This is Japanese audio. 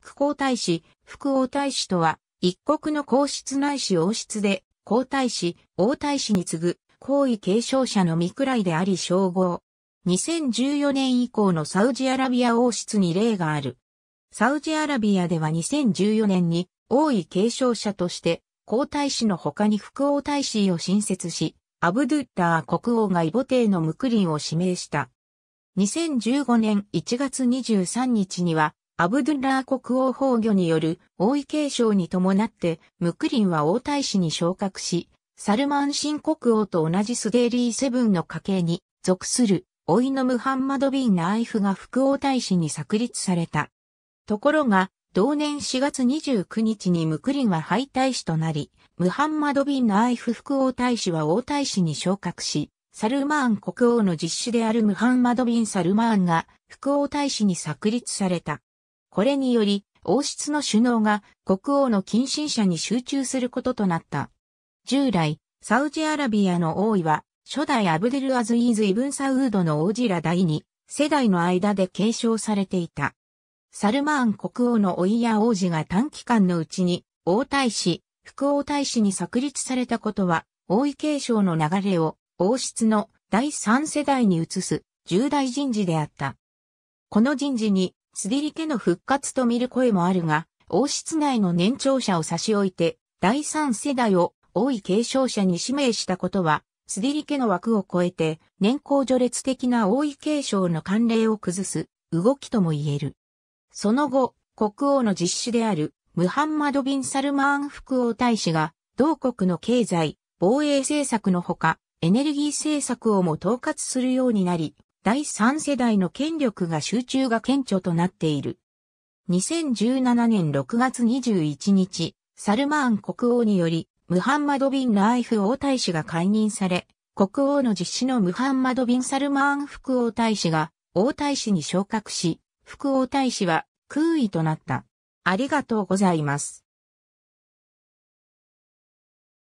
副皇太子、副王太子とは、一国の皇室内し王室で、皇太子、王太子に次ぐ、皇位継承者の未くらいであり称号。2014年以降のサウジアラビア王室に例がある。サウジアラビアでは2014年に王位継承者として皇太子の他に副王太子を新設し、アブドゥッター国王が異母帝のムクリンを指名した。2015年1月23日にはアブドゥッラー国王崩御による王位継承に伴って、ムクリンは王太子に昇格し、サルマン新国王と同じスデーリーセブンの家系に属する、老いのムハンマド・ビン・ナイフが副王太子に作立された。ところが、同年4月29日にムクリンは敗退子となり、ムハンマド・ビン・ナイフ副王太子は王太子に昇格し、サルマーン国王の実子であるムハンマド・ビン・サルマーンが副王太子に作立された。これにより、王室の首脳が国王の近親者に集中することとなった。従来、サウジアラビアの王位は、初代アブデルアズイーズ・イブン・サウードの王子ら第2世代の間で継承されていた。サルマーン国王のおいや王子が短期間のうちに王太子、副王太子に作立されたことは、王位継承の流れを王室の第3世代に移す重大人事であった。この人事にすィり家の復活と見る声もあるが、王室内の年長者を差し置いて、第三世代を王位継承者に指名したことは、すィり家の枠を超えて、年功序列的な王位継承の慣例を崩す、動きとも言える。その後、国王の実施である、ムハンマド・ビン・サルマーン副王大使が、同国の経済、防衛政策のほか、エネルギー政策をも統括するようになり、第三世代の権力が集中が顕著となっている。2017年6月21日、サルマーン国王により、ムハンマド・ビン・ナイフ王太子が解任され、国王の実施のムハンマド・ビン・サルマーン副王太子が王太子に昇格し、副王太子は空位となった。ありがとうございます。